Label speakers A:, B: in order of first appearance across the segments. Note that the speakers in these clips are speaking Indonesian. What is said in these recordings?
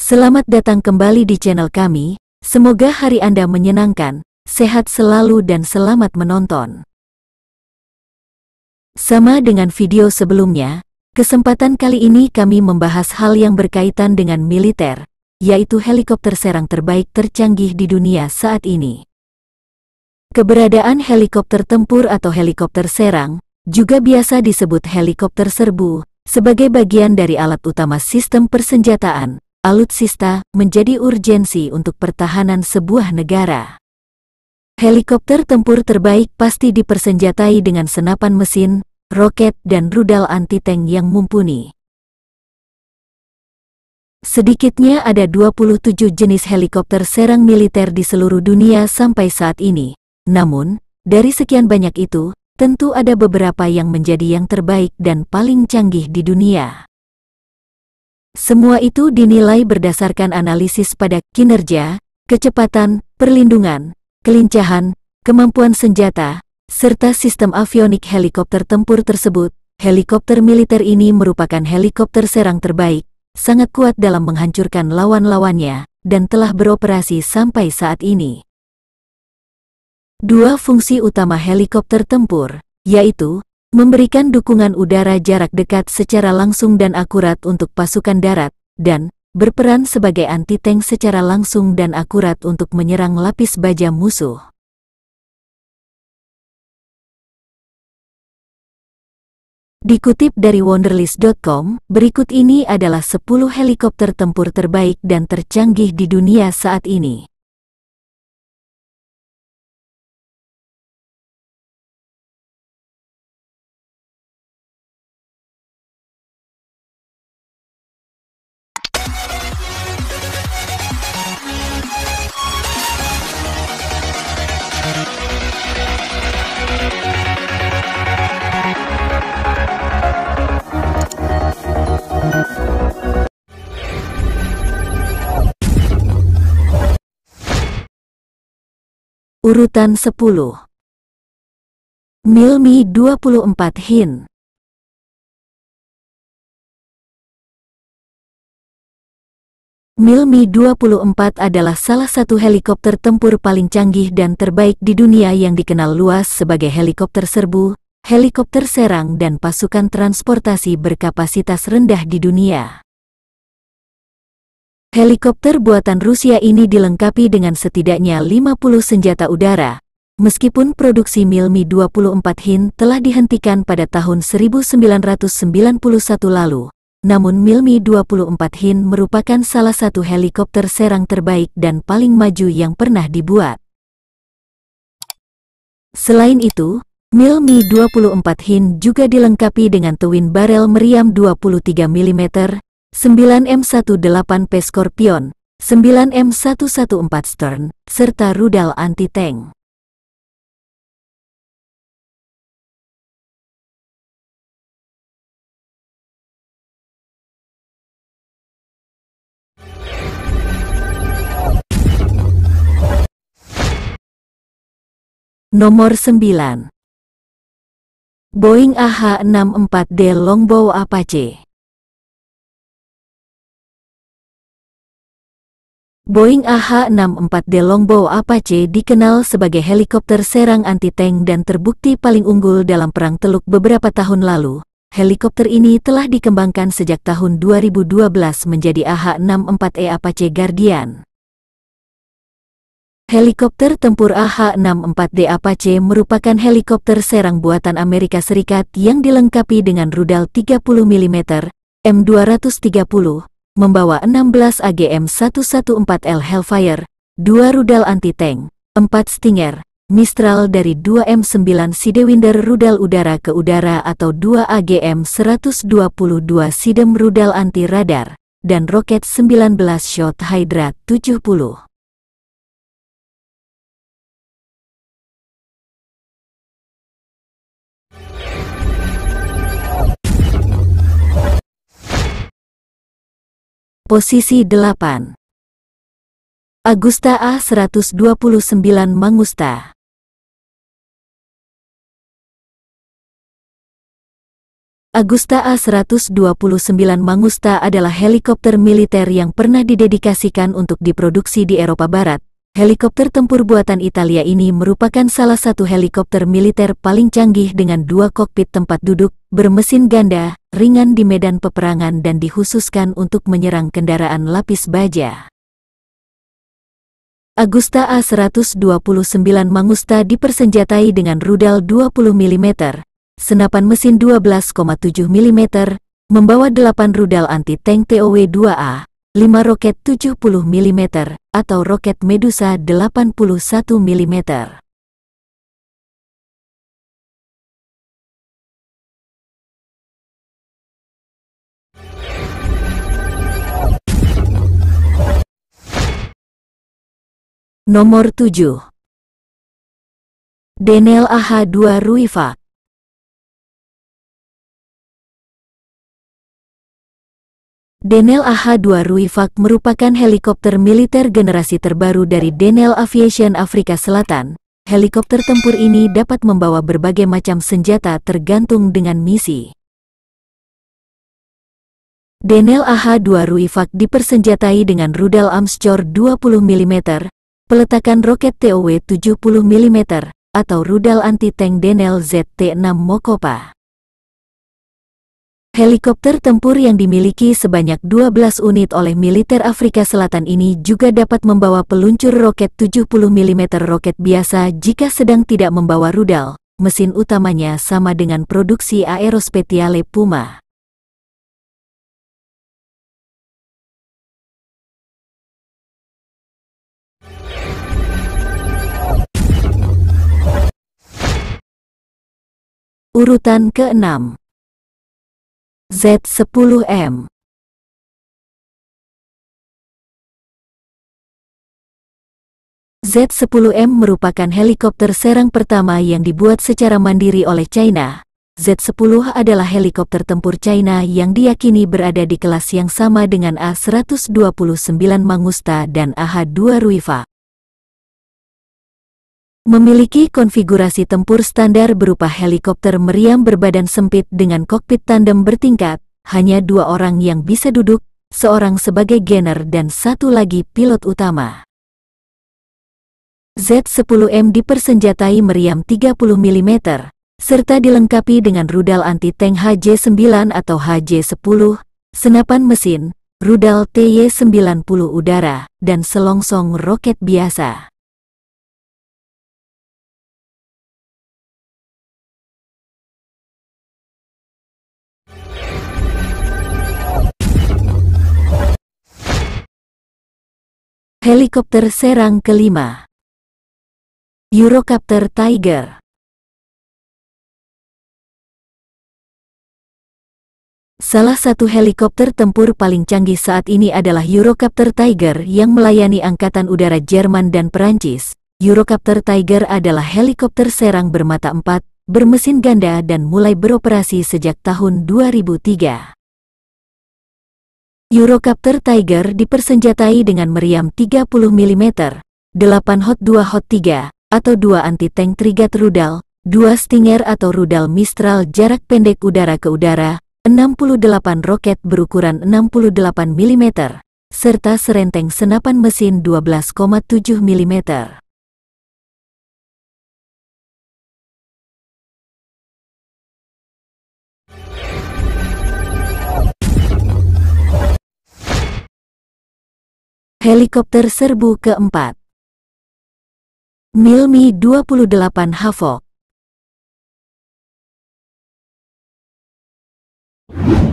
A: Selamat datang kembali di channel kami, semoga hari Anda menyenangkan, sehat selalu dan selamat menonton.
B: Sama dengan video sebelumnya, kesempatan kali ini kami membahas hal yang berkaitan dengan militer, yaitu helikopter serang terbaik tercanggih di dunia saat ini. Keberadaan helikopter tempur atau helikopter serang, juga biasa disebut helikopter serbu, sebagai bagian dari alat utama sistem persenjataan, alutsista menjadi urgensi untuk pertahanan sebuah negara. Helikopter tempur terbaik pasti dipersenjatai dengan senapan mesin, roket dan rudal anti-tank yang mumpuni. Sedikitnya ada 27 jenis helikopter serang militer di seluruh dunia sampai saat ini. Namun, dari sekian banyak itu, tentu ada beberapa yang menjadi yang terbaik dan paling canggih di dunia. Semua itu dinilai berdasarkan analisis pada kinerja, kecepatan, perlindungan, kelincahan, kemampuan senjata, serta sistem avionik helikopter tempur tersebut. Helikopter militer ini merupakan helikopter serang terbaik, sangat kuat dalam menghancurkan lawan-lawannya, dan telah beroperasi sampai saat ini. Dua fungsi utama helikopter tempur, yaitu memberikan dukungan udara jarak dekat secara langsung dan akurat untuk pasukan darat,
A: dan berperan sebagai anti-tank secara langsung dan akurat untuk menyerang lapis baja musuh. Dikutip dari wonderlist.com, berikut ini adalah 10 helikopter tempur terbaik dan tercanggih di dunia saat ini. Urutan 10 Milmi 24 Hin Milmi 24 adalah salah satu helikopter tempur
B: paling canggih dan terbaik di dunia yang dikenal luas sebagai helikopter serbu, helikopter serang dan pasukan transportasi berkapasitas rendah di dunia. Helikopter buatan Rusia ini dilengkapi dengan setidaknya 50 senjata udara. Meskipun produksi Mil Mi-24 hin telah dihentikan pada tahun 1991 lalu, namun Mil Mi-24 hin merupakan salah satu helikopter serang terbaik dan paling maju yang pernah dibuat. Selain itu, Mil Mi-24 hin juga dilengkapi dengan twin barrel meriam 23 mm
A: 9M18P Scorpion, 9M114 Stern, serta rudal anti-tank. Nomor 9 Boeing AH-64D Longbow Apache Boeing AH-64 Longbow Apache
B: dikenal sebagai helikopter serang anti-tank dan terbukti paling unggul dalam Perang Teluk beberapa tahun lalu. Helikopter ini telah dikembangkan sejak tahun 2012 menjadi AH-64E Apache Guardian. Helikopter tempur AH-64D Apache merupakan helikopter serang buatan Amerika Serikat yang dilengkapi dengan rudal 30 mm M230, membawa 16 AGM 114L Hellfire, 2 rudal anti-tank, 4 Stinger, Mistral dari 2M9 Sidewinder rudal udara ke udara atau 2 AGM 122 Sidem rudal anti radar,
A: dan roket 19 Shot Hydra 70. Posisi 8 Agusta A129 Mangusta Agusta A129 Mangusta adalah helikopter
B: militer yang pernah didedikasikan untuk diproduksi di Eropa Barat, Helikopter tempur buatan Italia ini merupakan salah satu helikopter militer paling canggih dengan dua kokpit tempat duduk, bermesin ganda, ringan di medan peperangan dan dikhususkan untuk menyerang kendaraan lapis baja. Agusta A129 Mangusta dipersenjatai dengan rudal 20 mm, senapan mesin 12,7 mm, membawa 8 rudal anti-tank TOW-2A,
A: 5 roket 70 mm, atau roket Medusa 81 mm. Nomor 7 Denel AH-2 Ruifak Denel AH-2 Ruifak merupakan helikopter militer generasi terbaru dari Denel Aviation
B: Afrika Selatan. Helikopter tempur ini dapat membawa berbagai macam senjata tergantung
A: dengan misi. Denel AH-2 Ruifak dipersenjatai dengan rudal Amschor 20 mm, peletakan roket
B: TOW 70 mm, atau rudal anti-tank Denel ZT-6 Mokopa. Helikopter tempur yang dimiliki sebanyak 12 unit oleh militer Afrika Selatan ini juga dapat membawa peluncur roket 70 mm roket biasa jika sedang tidak membawa rudal. Mesin utamanya sama dengan
A: produksi Aerospatiale Puma. Urutan keenam. Z10M Z-10M merupakan helikopter serang pertama yang dibuat secara mandiri oleh China.
B: Z-10 adalah helikopter tempur China yang diyakini berada di kelas yang sama dengan A-129 Mangusta dan AH-2 Ruifa memiliki konfigurasi tempur standar berupa helikopter meriam berbadan sempit dengan kokpit tandem bertingkat, hanya dua orang yang bisa duduk, seorang sebagai gainer dan satu lagi pilot utama. Z-10M dipersenjatai meriam 30 mm, serta dilengkapi dengan rudal anti-tank HJ-9 atau HJ-10, senapan mesin, rudal
A: TY-90 udara, dan selongsong roket biasa. Helikopter serang kelima. Eurocopter Tiger. Salah satu helikopter tempur paling canggih saat
B: ini adalah Eurocopter Tiger yang melayani Angkatan Udara Jerman dan Perancis. Eurocopter Tiger adalah helikopter serang bermata empat, bermesin ganda dan mulai beroperasi sejak tahun 2003. Eurocopter Tiger dipersenjatai dengan meriam 30 mm, 8 Hot 2 Hot 3, atau 2 anti-tank Trigat rudal, 2 Stinger atau rudal Mistral jarak pendek udara ke udara, 68 roket berukuran 68 mm,
A: serta serenteng senapan mesin 12,7 mm. Helikopter serbu keempat. Milmi 28 Havok.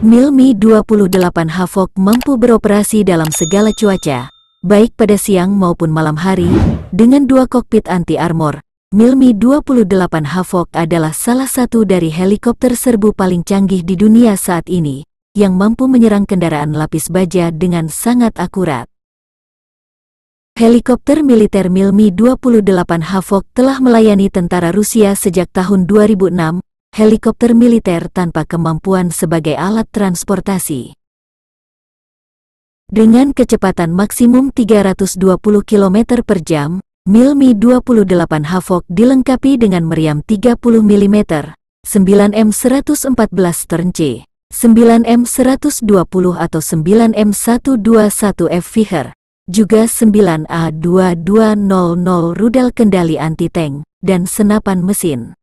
A: Milmi 28 Havok mampu
B: beroperasi dalam segala cuaca, baik pada siang maupun malam hari, dengan dua kokpit anti-armor. Milmi 28 Havok adalah salah satu dari helikopter serbu paling canggih di dunia saat ini, yang mampu menyerang kendaraan lapis baja dengan sangat akurat. Helikopter militer Milmi-28 Havok telah melayani tentara Rusia sejak tahun 2006, helikopter militer tanpa kemampuan sebagai alat transportasi. Dengan kecepatan maksimum 320 km per jam, Milmi-28 Havok dilengkapi dengan meriam 30 mm, 9M114 Stern 9M120 atau 9M121F juga 9A2200 rudal
A: kendali anti-tank, dan senapan mesin.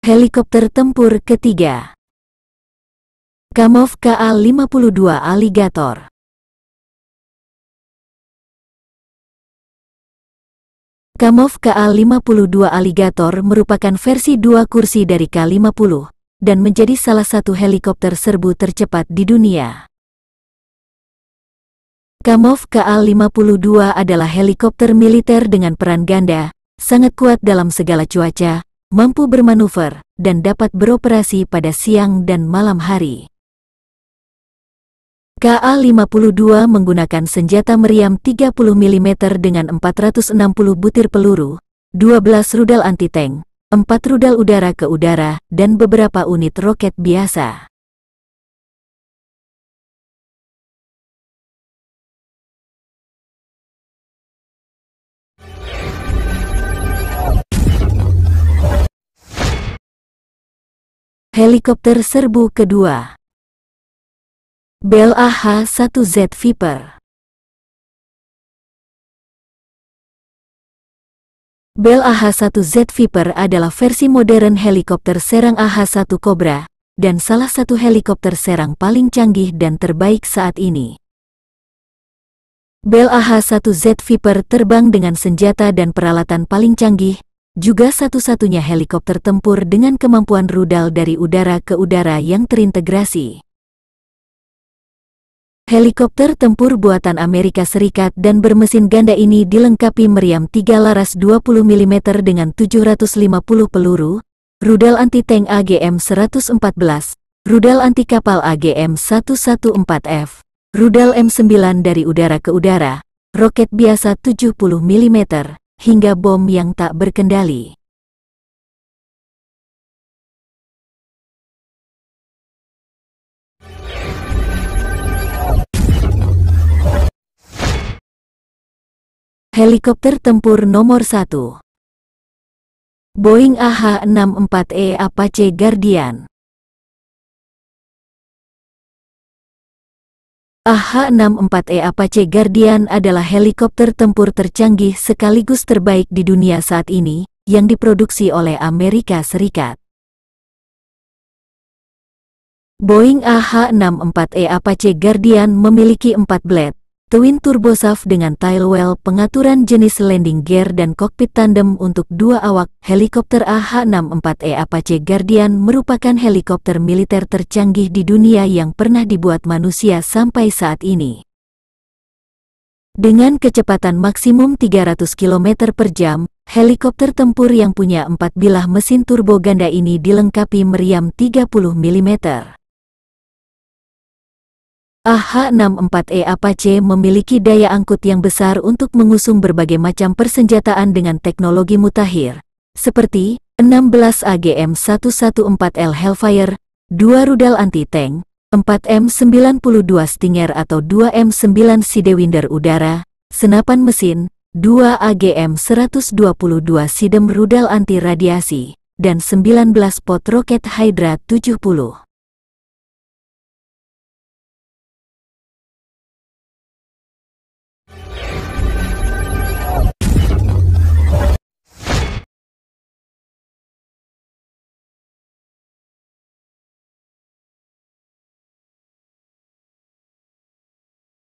A: Helikopter tempur ketiga Kamov KA-52 Alligator Kamov KA-52 Alligator merupakan versi dua kursi dari K-50 dan menjadi
B: salah satu helikopter serbu tercepat di dunia. Kamov KA-52 adalah helikopter militer dengan peran ganda, sangat kuat dalam segala cuaca, mampu bermanuver, dan dapat beroperasi pada siang dan malam hari. KA-52 menggunakan senjata meriam 30 mm dengan 460 butir peluru,
A: 12 rudal anti-tank, 4 rudal udara ke udara, dan beberapa unit roket biasa. Helikopter serbu kedua Bell AH-1Z Viper Bell AH-1Z Viper adalah versi modern helikopter serang AH-1 Cobra,
B: dan salah satu helikopter serang paling canggih dan terbaik saat ini. Bell AH-1Z Viper terbang dengan senjata dan peralatan paling canggih, juga satu-satunya helikopter tempur dengan kemampuan rudal dari udara ke udara yang terintegrasi. Helikopter tempur buatan Amerika Serikat dan bermesin ganda ini dilengkapi meriam 3 laras 20 mm dengan 750 peluru, rudal anti-tank AGM-114, rudal anti-kapal AGM-114F, rudal M9 dari
A: udara ke udara, roket biasa 70 mm, hingga bom yang tak berkendali. Helikopter tempur nomor 1 Boeing AH-64E Apache Guardian AH-64E Apache Guardian adalah helikopter tempur tercanggih sekaligus terbaik di dunia saat
B: ini, yang diproduksi oleh Amerika Serikat. Boeing AH-64E Apache Guardian memiliki 4 blade, twin Turbo turbosaf dengan Tailwell, pengaturan jenis landing gear dan kokpit tandem untuk dua awak. Helikopter AH-64E Apache Guardian merupakan helikopter militer tercanggih di dunia yang pernah dibuat manusia sampai saat ini. Dengan kecepatan maksimum 300 km per jam, helikopter tempur yang punya empat bilah mesin turbo ganda ini dilengkapi meriam 30 mm. AH-64E Apache memiliki daya angkut yang besar untuk mengusung berbagai macam persenjataan dengan teknologi mutakhir, seperti 16 AGM-114L Hellfire, 2 rudal anti-tank, 4 M92 Stinger atau 2 M9 Sidewinder udara, senapan mesin, 2 AGM-122
A: Sidem rudal anti-radiasi, dan 19 pot roket Hydra 70.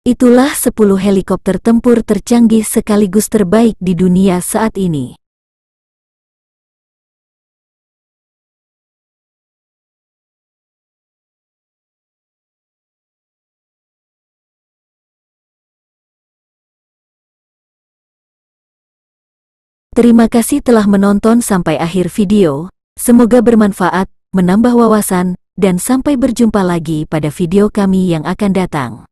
A: Itulah 10 helikopter tempur tercanggih sekaligus terbaik di dunia saat ini. Terima kasih telah menonton sampai akhir video, semoga bermanfaat, menambah wawasan, dan sampai berjumpa lagi pada video kami yang akan datang.